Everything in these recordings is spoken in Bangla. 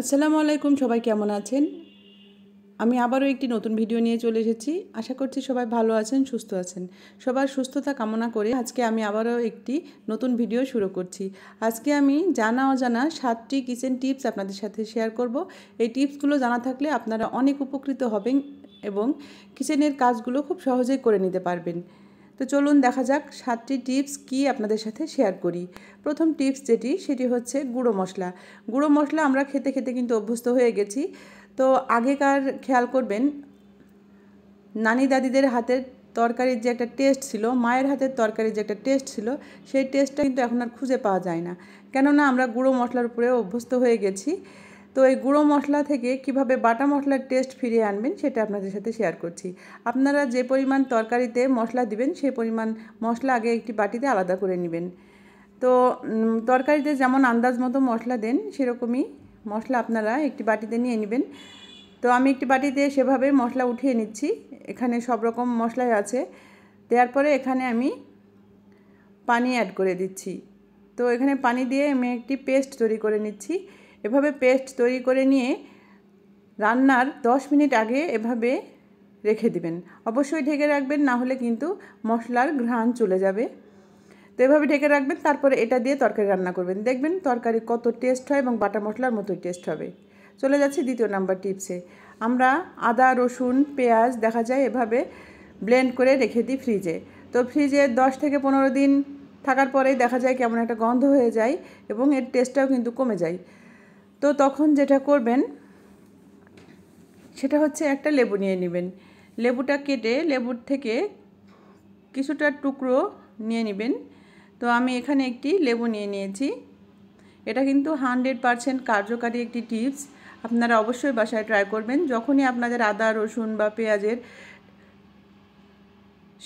আসসালামু আলাইকুম সবাই কেমন আছেন আমি আবারও একটি নতুন ভিডিও নিয়ে চলে এসেছি আশা করছি সবাই ভালো আছেন সুস্থ আছেন সবার সুস্থতা কামনা করে আজকে আমি আবারও একটি নতুন ভিডিও শুরু করছি আজকে আমি জানা অজানা সাতটি কিচেন টিপস আপনাদের সাথে শেয়ার করব এই টিপসগুলো জানা থাকলে আপনারা অনেক উপকৃত হবেন এবং কিচেনের কাজগুলো খুব সহজেই করে নিতে পারবেন তো চলুন দেখা যাক সাতটি টিপস কি আপনাদের সাথে শেয়ার করি প্রথম টিপস যেটি সেটি হচ্ছে গুঁড়ো মশলা গুঁড়ো মশলা আমরা খেতে খেতে কিন্তু অভ্যস্ত হয়ে গেছি তো আগেকার খেয়াল করবেন নানি দাদিদের হাতের তরকারির যে একটা টেস্ট ছিল মায়ের হাতের তরকারির যে একটা টেস্ট ছিল সেই টেস্টটা কিন্তু এখন আর খুঁজে পাওয়া যায় না কেননা আমরা গুঁড়ো মশলার উপরে অভ্যস্ত হয়ে গেছি তো এই গুঁড়ো মশলা থেকে কিভাবে বাটা মশলার টেস্ট ফিরিয়ে আনবেন সেটা আপনাদের সাথে শেয়ার করছি আপনারা যে পরিমাণ তরকারিতে মশলা দিবেন সে পরিমাণ মশলা আগে একটি বাটিতে আলাদা করে নেবেন তো তরকারিতে যেমন আন্দাজ মতো মশলা দেন সেরকমই মশলা আপনারা একটি বাটিতে নিয়ে নেবেন তো আমি একটি বাটিতে সেভাবে মশলা উঠিয়ে নিচ্ছি এখানে সব রকম মশলাই আছে দেওয়ার পরে এখানে আমি পানি অ্যাড করে দিচ্ছি তো এখানে পানি দিয়ে আমি একটি পেস্ট তৈরি করে নিচ্ছি এভাবে পেস্ট তৈরি করে নিয়ে রান্নার 10 মিনিট আগে এভাবে রেখে দিবেন অবশ্যই ঢেকে রাখবেন না হলে কিন্তু মশলার ঘ্রাণ চলে যাবে তো এভাবে ঢেকে রাখবেন তারপরে এটা দিয়ে তরকারি রান্না করবেন দেখবেন তরকারি কত টেস্ট হয় এবং বাটা মশলার মতো টেস্ট হবে চলে যাচ্ছে দ্বিতীয় নাম্বার টিপসে আমরা আদা রসুন পেঁয়াজ দেখা যায় এভাবে ব্লেন্ড করে রেখে দিই ফ্রিজে তো ফ্রিজে 10 থেকে পনেরো দিন থাকার পরেই দেখা যায় কেমন একটা গন্ধ হয়ে যায় এবং এর টেস্টটাও কিন্তু কমে যায় তো তখন যেটা করবেন সেটা হচ্ছে একটা লেবু নিয়ে নেবেন লেবুটা কেটে লেবুর থেকে কিছুটা টুকরো নিয়ে নেবেন তো আমি এখানে একটি লেবু নিয়ে নিয়েছি এটা কিন্তু হানড্রেড পারসেন্ট কার্যকারী একটি টিপস আপনারা অবশ্যই বাসায় ট্রাই করবেন যখনই আপনাদের আদা রসুন বা পেঁয়াজের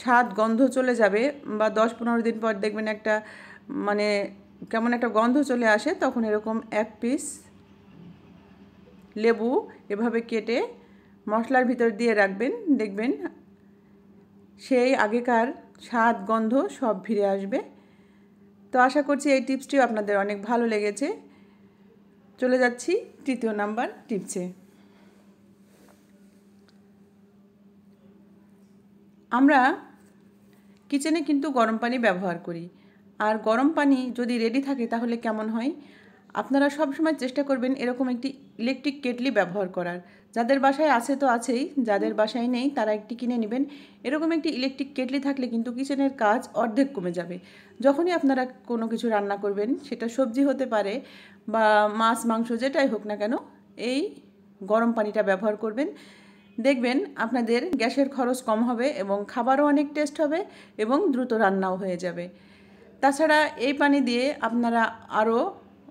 স্বাদ গন্ধ চলে যাবে বা দশ পনেরো দিন পর দেখবেন একটা মানে কেমন একটা গন্ধ চলে আসে তখন এরকম এক পিস লেবু এভাবে কেটে মশলার ভিতর দিয়ে রাখবেন দেখবেন সেই আগেকার স্বাদ গন্ধ সব ফিরে আসবে তো আশা করছি এই টিপসটিও আপনাদের অনেক ভালো লেগেছে চলে যাচ্ছি তৃতীয় নাম্বার টিপসে আমরা কিচেনে কিন্তু গরম পানি ব্যবহার করি আর গরম পানি যদি রেডি থাকে তাহলে কেমন হয় আপনারা সবসময় চেষ্টা করবেন এরকম একটি ইলেকট্রিক কেটলি ব্যবহার করার যাদের বাসায় আছে তো আছেই যাদের বাসায় নেই তারা একটি কিনে নেবেন এরকম একটি ইলেকট্রিক কেটলি থাকলে কিন্তু কিচেনের কাজ অর্ধেক কমে যাবে যখনই আপনারা কোনো কিছু রান্না করবেন সেটা সবজি হতে পারে বা মাছ মাংস যেটাই হোক না কেন এই গরম পানিটা ব্যবহার করবেন দেখবেন আপনাদের গ্যাসের খরচ কম হবে এবং খাবারও অনেক টেস্ট হবে এবং দ্রুত রান্নাও হয়ে যাবে তাছাড়া এই পানি দিয়ে আপনারা আরও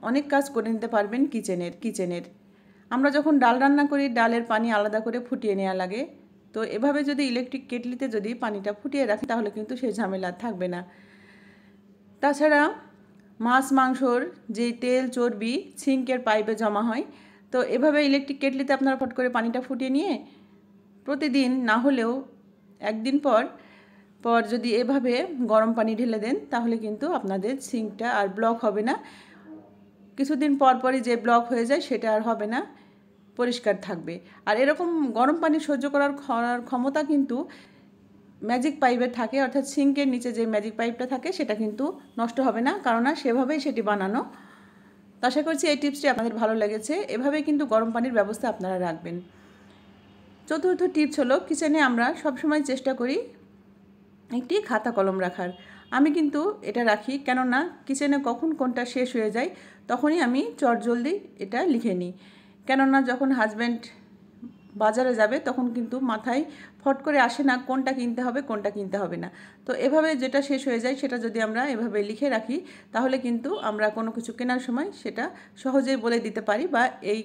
অনেক কাজ করে নিতে পারবেন কিচেনের কিচেনের আমরা যখন ডাল রান্না করি ডালের পানি আলাদা করে ফুটিয়ে নেওয়া লাগে তো এভাবে যদি ইলেকট্রিক কেটলিতে যদি পানিটা ফুটিয়ে রাখি তাহলে কিন্তু সে ঝামেলা থাকবে না তাছাড়া মাছ মাংসর যে তেল চর্বি ছিঙ্কের পাইপে জমা হয় তো এভাবে ইলেকট্রিক কেটলিতে আপনারা ফট করে পানিটা ফুটিয়ে নিয়ে প্রতিদিন না হলেও একদিন পর পর যদি এভাবে গরম পানি ঢেলে দেন তাহলে কিন্তু আপনাদের সিঙ্কটা আর ব্লক হবে না কিছুদিন পর পরই যে ব্লক হয়ে যায় সেটা আর হবে না পরিষ্কার থাকবে আর এরকম গরম পানি সহ্য করার ক্ষমতা কিন্তু ম্যাজিক পাইপের থাকে অর্থাৎ সিঙ্কের নিচে যে ম্যাজিক পাইপটা থাকে সেটা কিন্তু নষ্ট হবে না কারণ সেভাবেই সেটি বানানো তো আশা করছি এই টিপসটি আপনাদের ভালো লেগেছে এভাবে কিন্তু গরম পানির ব্যবস্থা আপনারা রাখবেন চতুর্থ টিপস হলো কিচেনে আমরা সবসময় চেষ্টা করি একটি খাতা কলম রাখার আমি কিন্তু এটা রাখি কেননা কিচেনে কখন কোনটা শেষ হয়ে যায় তখনই আমি চটজলদি এটা লিখে নিই কেননা যখন হাজব্যান্ড বাজারে যাবে তখন কিন্তু মাথায় ফট করে আসে না কোনটা কিনতে হবে কোনটা কিনতে হবে না তো এভাবে যেটা শেষ হয়ে যায় সেটা যদি আমরা এভাবে লিখে রাখি তাহলে কিন্তু আমরা কোনো কিছু কেনার সময় সেটা সহজেই বলে দিতে পারি বা এই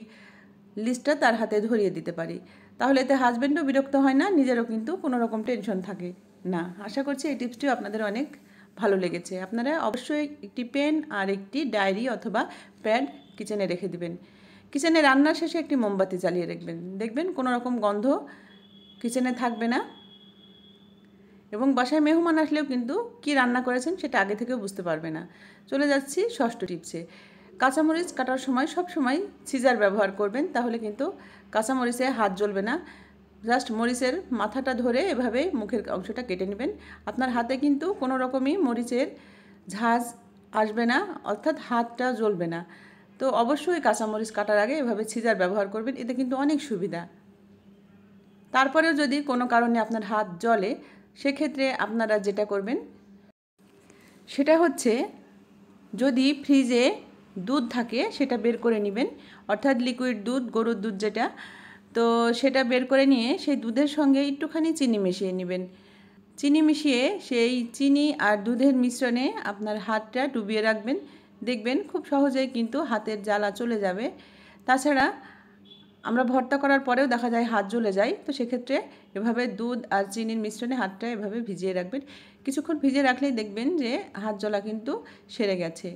লিস্টটা তার হাতে ধরিয়ে দিতে পারি তাহলে এতে হাজব্যান্ডও বিরক্ত হয় না নিজেরও কিন্তু কোনো রকম টেনশন থাকে না আশা করছি এই টিপসটিও আপনাদের অনেক ভালো লেগেছে আপনারা অবশ্যই একটি পেন আর একটি ডায়েরি অথবা প্যাড কিচেনে রেখে দিবেন কিচেনে রান্নার শেষে একটি মোমবাতি জ্বালিয়ে রাখবেন দেখবেন কোনো রকম গন্ধ কিচেনে থাকবে না এবং বাসায় মেহমান আসলেও কিন্তু কি রান্না করেছেন সেটা আগে থেকেও বুঝতে পারবে না চলে যাচ্ছি ষষ্ঠ টিপসে কাঁচামরিচ কাটার সময় সব সময় সিজার ব্যবহার করবেন তাহলে কিন্তু কাঁচামরিচে হাত জ্বলবে না জাস্ট মরিচের মাথাটা ধরে এভাবে মুখের অংশটা কেটে নেবেন আপনার হাতে কিন্তু কোনো রকমই মরিচের ঝাঁজ আসবে না অর্থাৎ হাতটা জ্বলবে না তো অবশ্যই কাঁচামরিচ কাটার আগে এভাবে ছিজার ব্যবহার করবেন এতে কিন্তু অনেক সুবিধা তারপরেও যদি কোনো কারণে আপনার হাত জ্বলে সেক্ষেত্রে আপনারা যেটা করবেন সেটা হচ্ছে যদি ফ্রিজে দুধ থাকে সেটা বের করে নেবেন অর্থাৎ লিকুইড দুধ গরুর দুধ যেটা তো সেটা বের করে নিয়ে সেই দুধের সঙ্গে একটুখানি চিনি মিশিয়ে নেবেন চিনি মিশিয়ে সেই চিনি আর দুধের মিশ্রণে আপনার হাতটা ডুবিয়ে রাখবেন দেখবেন খুব সহজেই কিন্তু হাতের জ্বালা চলে যাবে তাছাড়া আমরা ভর্তা করার পরেও দেখা যায় হাত জ্বলে যায় তো সেক্ষেত্রে এভাবে দুধ আর চিনির মিশ্রণে হাতটা এভাবে ভিজিয়ে রাখবেন কিছুক্ষণ ভিজিয়ে রাখলেই দেখবেন যে হাত জ্বলা কিন্তু সেরে গেছে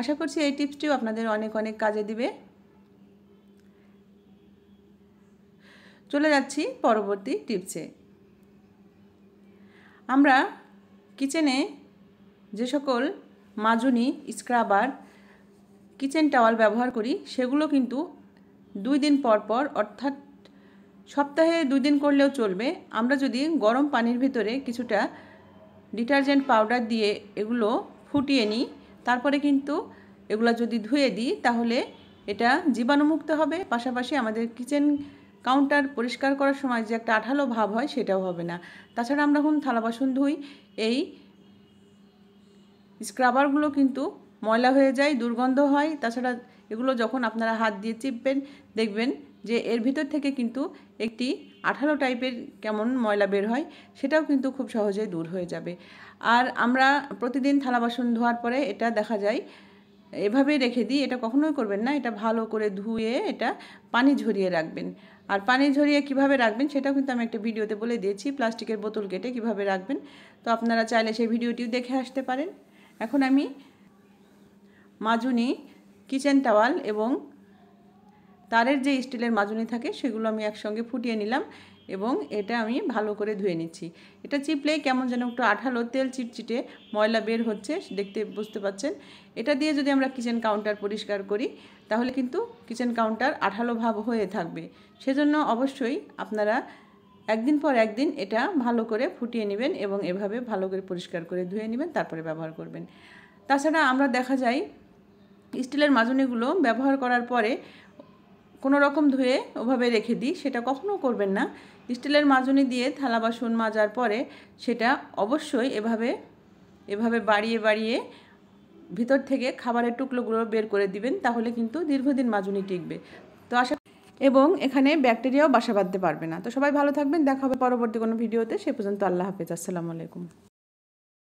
আশা করছি এই টিপসটিও আপনাদের অনেক অনেক কাজে দিবে চলে যাচ্ছি পরবর্তী টিপসে আমরা কিচেনে যে সকল মাজুনি স্ক্রাবার কিচেন টাওয়াল ব্যবহার করি সেগুলো কিন্তু দুই দিন পর পর অর্থাৎ সপ্তাহে দুই দিন করলেও চলবে আমরা যদি গরম পানির ভিতরে কিছুটা ডিটারজেন্ট পাউডার দিয়ে এগুলো ফুটিয়ে নিই তারপরে কিন্তু এগুলো যদি ধুয়ে দিই তাহলে এটা জীবাণুমুক্ত হবে পাশাপাশি আমাদের কিচেন কাউন্টার পরিষ্কার করার সময় যে একটা আঠালো ভাব হয় সেটাও হবে না তাছাড়া আমরা যখন থালা বাসন ধুই এই স্ক্রাবারগুলো কিন্তু ময়লা হয়ে যায় দুর্গন্ধ হয় তাছাড়া এগুলো যখন আপনারা হাত দিয়ে চিপবেন দেখবেন যে এর ভিতর থেকে কিন্তু একটি আঠালো টাইপের কেমন ময়লা বের হয় সেটাও কিন্তু খুব সহজে দূর হয়ে যাবে আর আমরা প্রতিদিন থালা বাসন ধোয়ার পরে এটা দেখা যায় এভাবেই রেখে দিই এটা কখনোই করবেন না এটা ভালো করে ধুয়ে এটা পানি ঝরিয়ে রাখবেন আর পানি ঝরিয়ে কিভাবে রাখবেন সেটাও কিন্তু আমি একটা ভিডিওতে বলে দিয়েছি প্লাস্টিকের বোতল কেটে কিভাবে রাখবেন তো আপনারা চাইলে সেই ভিডিওটিও দেখে আসতে পারেন এখন আমি মাজুনি কিচেন টাওয়াল এবং তারের যে স্টিলের মাজুনি থাকে সেগুলো আমি একসঙ্গে ফুটিয়ে নিলাম এবং এটা আমি ভালো করে ধুয়ে নিচ্ছি এটা চিপলে কেমন যেন একটু আঠালো তেল চিটচিটে ময়লা বের হচ্ছে দেখতে বুঝতে পাচ্ছেন এটা দিয়ে যদি আমরা কিচেন কাউন্টার পরিষ্কার করি তাহলে কিন্তু কিচেন কাউন্টার আঠালো ভাব হয়ে থাকবে সেজন্য অবশ্যই আপনারা একদিন পর একদিন এটা ভালো করে ফুটিয়ে নেবেন এবং এভাবে ভালো করে পরিষ্কার করে ধুয়ে নেবেন তারপরে ব্যবহার করবেন তাছাড়া আমরা দেখা যায় স্টিলের মাজনিগুলো ব্যবহার করার পরে কোনো রকম ধুয়ে ওভাবে রেখে দিই সেটা কখনো করবেন না স্টিলের মাজনি দিয়ে থালা বাসন মাজার পরে সেটা অবশ্যই এভাবে এভাবে বাড়িয়ে বাড়িয়ে ভিতর থেকে খাবারের টুকরোগুলো বের করে দিবেন তাহলে কিন্তু দীর্ঘদিন মাজুনি টিকবে তো আশা এবং এখানে ব্যাকটেরিয়াও বাসা বাঁধতে পারবে না তো সবাই ভালো থাকবেন দেখা হবে পরবর্তী কোনো ভিডিওতে সে পর্যন্ত আল্লাহ হাফেজ আসসালামু আলাইকুম